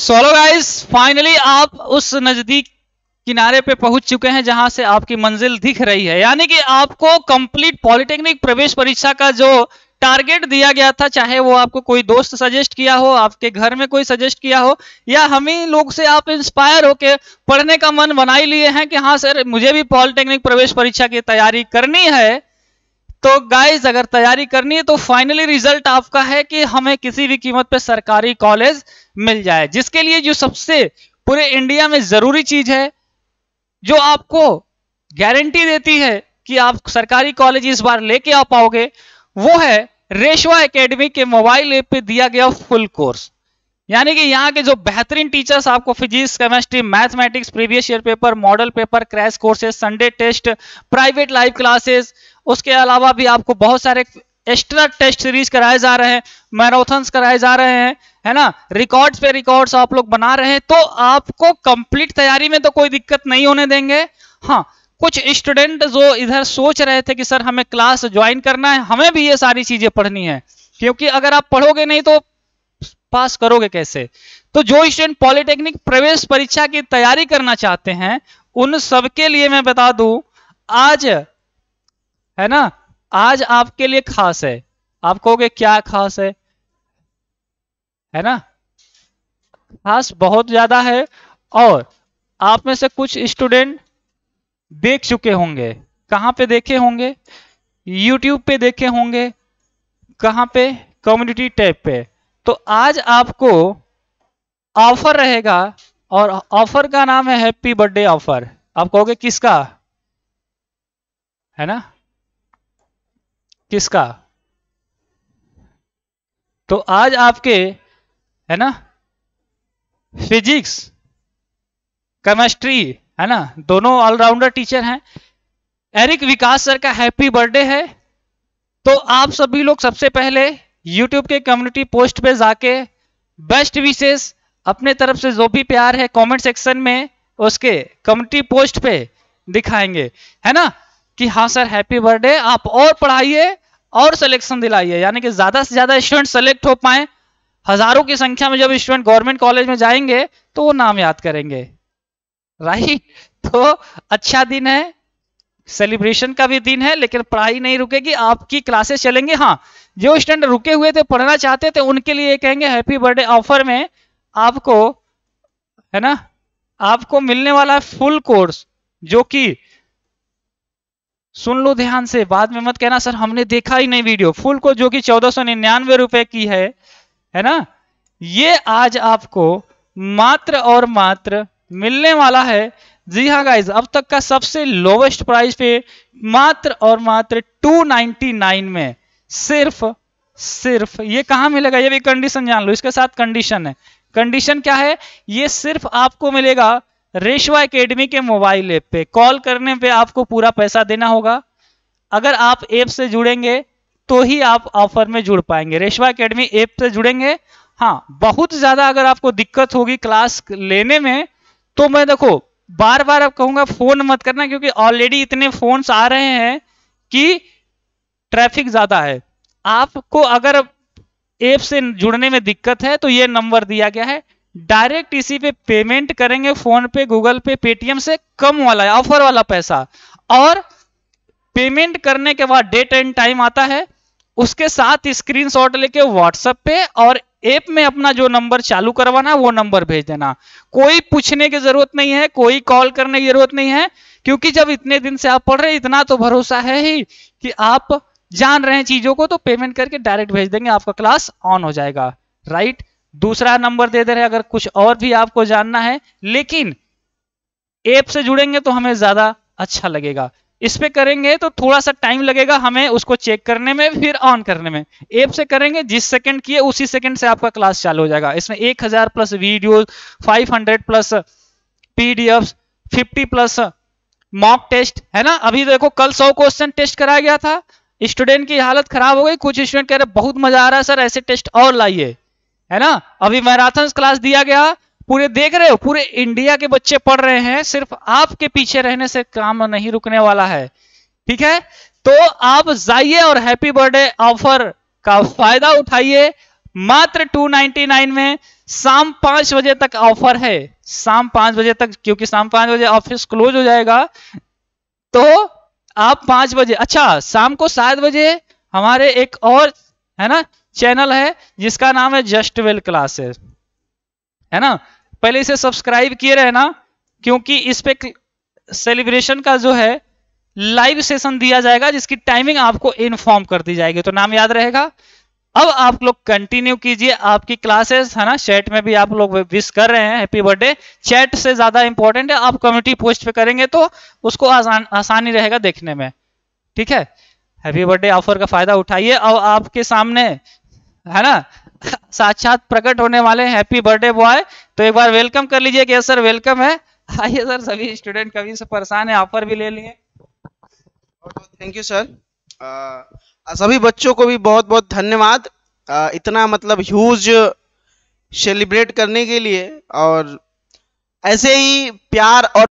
solo guys finally आप उस नजदीक किनारे पे पहुंच चुके हैं जहां से आपकी मंजिल दिख रही है यानी कि आपको कंप्लीट पॉलिटेक्निक प्रवेश परीक्षा का जो टारगेट दिया गया था चाहे वो आपको कोई दोस्त सजेस्ट किया हो आपके घर में कोई सजेस्ट किया हो या हम ही लोग से आप इंस्पायर होके पढ़ने का मन बनाई लिए हैं कि हाँ सर मुझे भी पॉलिटेक्निक प्रवेश परीक्षा की तैयारी करनी है तो गाइज अगर तैयारी करनी है तो फाइनली रिजल्ट आपका है कि हमें किसी भी कीमत पे सरकारी कॉलेज मिल जाए जिसके लिए जो सबसे पूरे इंडिया में जरूरी चीज है जो आपको गारंटी देती है कि आप सरकारी कॉलेज इस बार लेके आ पाओगे वो है रेशवा एकेडमी के मोबाइल ऐप पे दिया गया फुल कोर्स यानी कि यहाँ के जो बेहतरीन टीचर्स आपको physics chemistry mathematics previous year paper model paper crash courses Sunday test private live classes उसके अलावा भी आपको बहुत सारे एक्स्ट्रा टेस्ट सीरीज कराए जा रहे हैं मैराथन्स कराए जा रहे हैं है ना रिकॉर्ड्स पे रिकॉर्ड्स आप लोग बना रहे हैं तो आपको कंप्लीट तैयारी में तो कोई दिक्कत नहीं होने देंगे हाँ कुछ स्टूडेंट जो इधर सोच रहे थे कि सर हमें क्लास ज्वाइन करना है हमें भी ये सारी चीजें पढ़नी है क्योंकि अगर आप पढ़ोगे नहीं तो पास करोगे कैसे तो जो स्टूडेंट पॉलिटेक्निक प्रवेश परीक्षा की तैयारी करना चाहते हैं उन सबके लिए मैं बता दू आज है ना आज आपके लिए खास है आप कहोगे क्या खास है है ना खास बहुत ज्यादा है और आप में से कुछ स्टूडेंट देख चुके होंगे कहाँ पे देखे होंगे YouTube पे देखे होंगे कहाँ पे कम्युनिटी टैब पे तो आज आपको ऑफर रहेगा और ऑफर का नाम है हैप्पी बर्थडे ऑफर आप कहोगे किसका है ना किसका तो आज आपके है ना फिजिक्स केमेस्ट्री है ना दोनों ऑलराउंडर टीचर हैं एरिक विकास सर का हैप्पी बर्थडे है तो आप सभी लोग सबसे पहले यूट्यूब के कम्युनिटी पोस्ट पे जाके बेस्ट विशेष अपने तरफ से जो भी प्यार है कमेंट सेक्शन में उसके कम्युनिटी पोस्ट पे दिखाएंगे है ना कि हाँ सर हैप्पी बर्थडे आप और पढ़ाइए और सिलेक्शन दिलाइए यानी कि ज्यादा से ज्यादा स्टूडेंट सेलेक्ट हो पाए हजारों की संख्या में जब स्टूडेंट गवर्नमेंट कॉलेज में जाएंगे तो वो नाम याद करेंगे राइट तो अच्छा दिन है सेलिब्रेशन का भी दिन है लेकिन पढ़ाई नहीं रुकेगी आपकी क्लासेस चलेंगे हाँ जो स्टूडेंट रुके हुए थे पढ़ना चाहते थे उनके लिए कहेंगे हैप्पी बर्थडे ऑफर में आपको है ना आपको मिलने वाला है फुल कोर्स जो कि सुन लो ध्यान से बाद में मत कहना सर हमने देखा ही नहीं वीडियो फुल कोर्स जो कि चौदह सौ निन्यानवे रुपए की है है ना ये आज आपको मात्र और मात्र मिलने वाला है जी हाँ गाइज अब तक का सबसे लोवेस्ट प्राइस पे मात्र और मात्र 299 में सिर्फ सिर्फ ये कहा मिलेगा ये भी कंडीशन जान लो इसके साथ कंडीशन है कंडीशन क्या है ये सिर्फ आपको मिलेगा रेशवा एकेडमी के मोबाइल ऐप पे कॉल करने पे आपको पूरा पैसा देना होगा अगर आप ऐप से जुड़ेंगे तो ही आप ऑफर में जुड़ पाएंगे रेशवा अकेडमी ऐप से जुड़ेंगे हाँ बहुत ज्यादा अगर आपको दिक्कत होगी क्लास लेने में तो मैं देखो बार बार आप कहूंगा फोन मत करना क्योंकि ऑलरेडी इतने फोन आ रहे हैं कि ट्रैफिक ज्यादा है आपको अगर ऐप से जुड़ने में दिक्कत है तो ये नंबर दिया गया है डायरेक्ट इसी पे पेमेंट करेंगे फोन पे गूगल पे पेटीएम से कम वाला ऑफर वाला पैसा और पेमेंट करने के बाद डेट एंड टाइम आता है उसके साथ स्क्रीनशॉट लेके व्हाट्सएप पे और एप में अपना जो नंबर चालू करवाना वो नंबर भेज देना कोई पूछने की जरूरत नहीं है कोई कॉल करने की जरूरत नहीं है क्योंकि जब इतने दिन से आप पढ़ रहे इतना तो भरोसा है ही कि आप जान रहे हैं चीजों को तो पेमेंट करके डायरेक्ट भेज देंगे आपका क्लास ऑन हो जाएगा राइट दूसरा नंबर दे दे रहे अगर कुछ और भी आपको जानना है लेकिन एप से जुड़ेंगे तो हमें ज्यादा अच्छा लगेगा इस पे करेंगे तो थोड़ा सा टाइम लगेगा हमें उसको चेक करने में फिर ऑन करने में एप से करेंगे जिस सेकंड किए उसी सेकंड से आपका क्लास चालू हो जाएगा इसमें 1000 plus video 500 plus PDF 50 plus mock test है ना अभी देखो कल 100 क्वेश्चन टेस्ट कराया गया था स्टूडेंट की हालत खराब हो गई कुछ स्टूडेंट कह रहे बहुत मजा आ रहा है सर ऐसे टेस्ट और लाइए है ना अभी मैराथन क्लास दिया गया पूरे देख रहे हो पूरे इंडिया के बच्चे पढ़ रहे हैं सिर्फ आपके पीछे रहने से काम नहीं रुकने वाला है ठीक है तो आप जाइए और हैप्पी बर्थडे ऑफर का फायदा उठाइए मात्र 299 में शाम पांच बजे तक ऑफर है शाम पांच बजे तक क्योंकि शाम पांच बजे ऑफिस क्लोज हो जाएगा तो आप पांच बजे अच्छा शाम को सात बजे हमारे एक और है ना चैनल है जिसका नाम है जस्ट वेल क्लासेस है ना पहले इसे सब्सक्राइब किए रहना क्योंकि इस पे सेलिब्रेशन का जो है लाइव सेशन दिया जाएगा जिसकी टाइमिंग आपको इन्फॉर्म कर दी जाएगी तो नाम याद रहेगा अब आप लोग कंटिन्यू कीजिए आपकी क्लासेस है ना चैट में भी आप लोग विश कर रहे हैं हैप्पी बर्थडे चैट से ज्यादा इंपॉर्टेंट है आप कम्युनिटी पोस्ट पे करेंगे तो उसको आसान आसानी रहेगा देखने में ठीक है हैप्पी बर्थडे ऑफर का फायदा उठाइए अब आपके सामने है ना साक्षात प्रकट होने वाले हैप्पी बर्थडे बॉय तो एक बार वेलकम कर लीजिए कि सर वेलकम है आइए सर सभी स्टूडेंट कभी से परेशान है ऑफर भी ले लिए थैंक यू सर सभी बच्चों को भी बहुत बहुत धन्यवाद आ, इतना मतलब ह्यूज सेलिब्रेट करने के लिए और ऐसे ही प्यार और